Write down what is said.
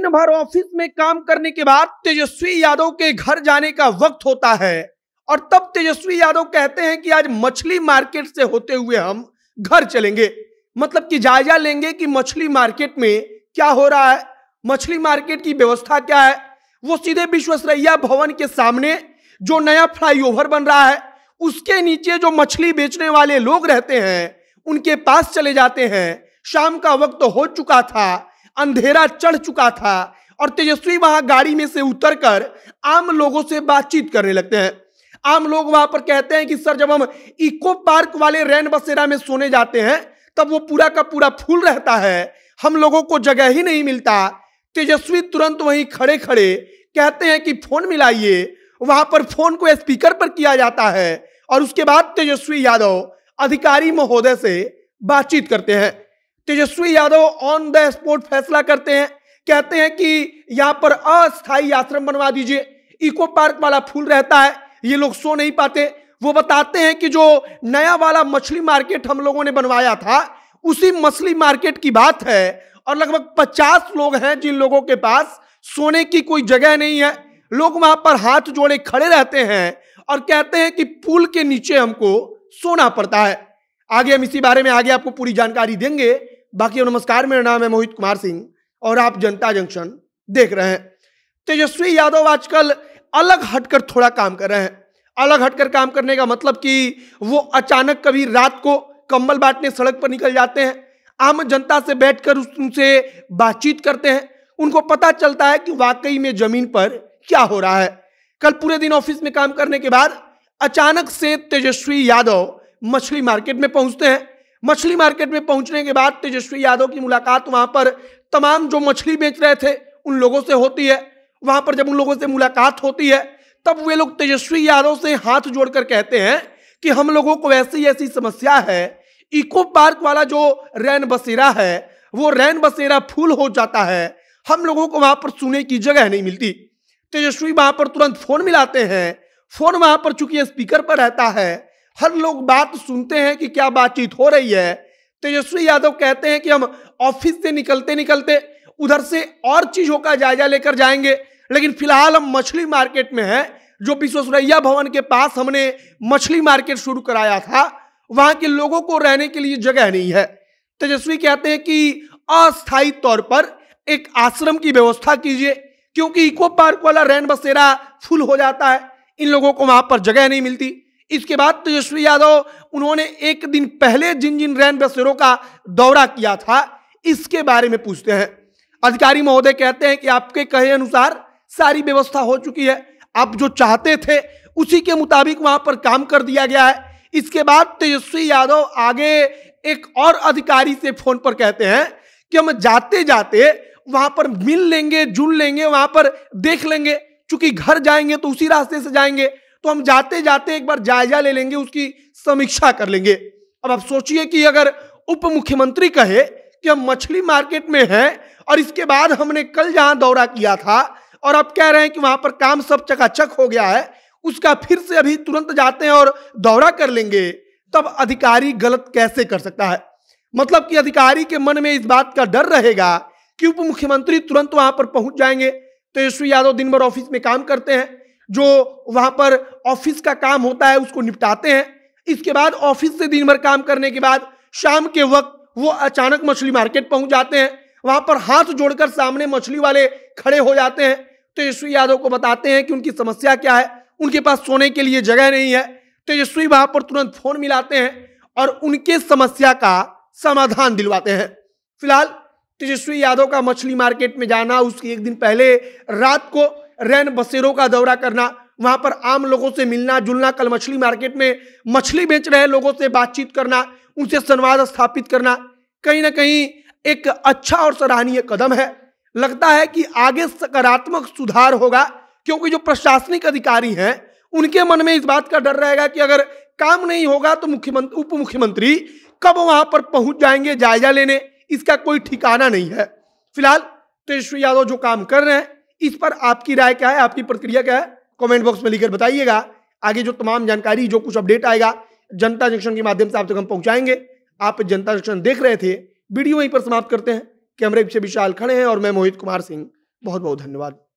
दिन भर ऑफिस में काम करने के बाद तेजस्वी यादव के घर जाने का वक्त होता है और तब तेजस्वी यादव कहते हैं कि आज मछली मार्केट से होते हुए हम घर चलेंगे मतलब कि जायजा लेंगे कि मछली मार्केट में क्या हो रहा है मछली मार्केट की व्यवस्था क्या है वो सीधे विश्वसरैया भवन के सामने जो नया फ्लाईओवर बन रहा है उसके नीचे जो मछली बेचने वाले लोग रहते हैं उनके पास चले जाते हैं शाम का वक्त तो हो चुका था अंधेरा चढ़ चुका था और तेजस्वी वहां गाड़ी में से उतरकर आम लोगों से बातचीत करने लगते हैं आम लोग वहां पर कहते हैं कि सर जब हम इको पार्क वाले रैन बसेरा में सोने जाते हैं तब वो पूरा का पूरा फूल रहता है हम लोगों को जगह ही नहीं मिलता तेजस्वी तुरंत वहीं खड़े खड़े कहते हैं कि फोन मिलाइए वहां पर फोन को स्पीकर पर किया जाता है और उसके बाद तेजस्वी यादव अधिकारी महोदय से बातचीत करते हैं Tejashwi Yadav on the spot फैसला करते हैं कहते हैं कि यहाँ पर अस्थायी आश्रम बनवा दीजिए इको पार्क वाला फूल रहता है ये लोग सो नहीं पाते वो बताते हैं कि जो नया वाला मछली मार्केट हम लोगों ने बनवाया था उसी मछली मार्केट की बात है और लगभग पचास लोग हैं जिन लोगों के पास सोने की कोई जगह नहीं है लोग वहां पर हाथ जोड़े खड़े रहते हैं और कहते हैं कि पुल के नीचे हमको सोना पड़ता है आगे हम इसी बारे में आगे आपको पूरी जानकारी देंगे बाकी नमस्कार मेरा नाम है मोहित कुमार सिंह और आप जनता जंक्शन देख रहे हैं तेजस्वी यादव आजकल अलग हटकर थोड़ा काम कर रहे हैं अलग हटकर काम करने का मतलब कि वो अचानक कभी रात को कंबल बांटने सड़क पर निकल जाते हैं आम जनता से बैठकर उनसे बातचीत करते हैं उनको पता चलता है कि वाकई में जमीन पर क्या हो रहा है कल पूरे दिन ऑफिस में काम करने के बाद अचानक से तेजस्वी यादव मछली मार्केट में पहुंचते हैं मछली मार्केट में पहुंचने के बाद तेजस्वी यादव की मुलाकात वहां पर तमाम जो मछली बेच रहे थे उन लोगों से होती है वहां पर जब उन लोगों से मुलाकात होती है तब वे लोग तेजस्वी यादव से हाथ जोड़कर कहते हैं कि हम लोगों को ऐसी ऐसी समस्या है इको पार्क वाला जो रैन बसेरा है वो रैन बसेरा फूल हो जाता है हम लोगों को वहां पर सुने की जगह नहीं मिलती तेजस्वी वहां पर तुरंत फोन मिलाते हैं फोन वहां पर चूंकि स्पीकर पर रहता है हर लोग बात सुनते हैं कि क्या बातचीत हो रही है तेजस्वी तो यादव कहते हैं कि हम ऑफिस से निकलते निकलते उधर से और चीजों का जायजा लेकर जाएंगे लेकिन फिलहाल हम मछली मार्केट में हैं जो विश्वसुरैया भवन के पास हमने मछली मार्केट शुरू कराया था वहां के लोगों को रहने के लिए जगह नहीं है तेजस्वी तो कहते हैं कि अस्थायी तौर पर एक आश्रम की व्यवस्था कीजिए क्योंकि इको पार्क वाला रैन बसेरा फुल हो जाता है इन लोगों को वहां पर जगह नहीं मिलती इसके बाद तेजस्वी तो यादव उन्होंने एक दिन पहले जिन जिन रैन बसेरों का दौरा किया था इसके बारे में पूछते हैं अधिकारी महोदय कहते हैं कि आपके कहे अनुसार सारी व्यवस्था हो चुकी है आप जो चाहते थे उसी के मुताबिक वहां पर काम कर दिया गया है इसके बाद तेजस्वी तो यादव आगे एक और अधिकारी से फोन पर कहते हैं कि हम जाते जाते वहां पर मिल लेंगे जुल लेंगे वहां पर देख लेंगे चूंकि घर जाएंगे तो उसी रास्ते से जाएंगे तो हम जाते जाते एक बार जायजा ले लेंगे उसकी समीक्षा कर लेंगे अब आप सोचिए कि अगर उप मुख्यमंत्री कहे कि हम मछली मार्केट में हैं और इसके बाद हमने कल जहां दौरा किया था और अब कह रहे हैं कि वहां पर काम सब चकाचक हो गया है उसका फिर से अभी तुरंत जाते हैं और दौरा कर लेंगे तब अधिकारी गलत कैसे कर सकता है मतलब कि अधिकारी के मन में इस बात का डर रहेगा कि उप मुख्यमंत्री तुरंत वहां पर पहुंच जाएंगे तेजस्वी तो यादव दिन भर ऑफिस में काम करते हैं जो वहां पर ऑफिस का काम होता है उसको निपटाते हैं इसके बाद ऑफिस से दिन भर काम करने के बाद शाम के वक्त वो अचानक मछली मार्केट पहुंच जाते हैं वहां पर हाथ जोड़कर सामने मछली वाले खड़े हो जाते हैं तेजस्वी यादव को बताते हैं कि उनकी समस्या क्या है उनके पास सोने के लिए जगह नहीं है तेजस्वी वहां पर तुरंत फोन मिलाते हैं और उनके समस्या का समाधान दिलवाते हैं फिलहाल तेजस्वी यादव का मछली मार्केट में जाना उसके एक दिन पहले रात को रैन बसेरों का दौरा करना वहां पर आम लोगों से मिलना जुलना कल मछली मार्केट में मछली बेच रहे लोगों से बातचीत करना उनसे संवाद स्थापित करना कहीं ना कहीं एक अच्छा और सराहनीय कदम है लगता है कि आगे सकारात्मक सुधार होगा क्योंकि जो प्रशासनिक अधिकारी हैं उनके मन में इस बात का डर रहेगा कि अगर काम नहीं होगा तो मुख्यमंत्री उप मुख्यमंत्री कब वहां पर पहुंच जाएंगे जायजा लेने इसका कोई ठिकाना नहीं है फिलहाल तेजस्वी तो यादव जो काम कर रहे हैं इस पर आपकी राय क्या है आपकी प्रतिक्रिया क्या है कमेंट बॉक्स में लिखकर बताइएगा आगे जो तमाम जानकारी जो कुछ अपडेट आएगा जनता जंक्शन के माध्यम से आप तक हम पहुंचाएंगे आप जनता जंक्शन देख रहे थे वीडियो यहीं पर समाप्त करते हैं कैमरे पीछे विशाल खड़े हैं और मैं मोहित कुमार सिंह बहुत बहुत धन्यवाद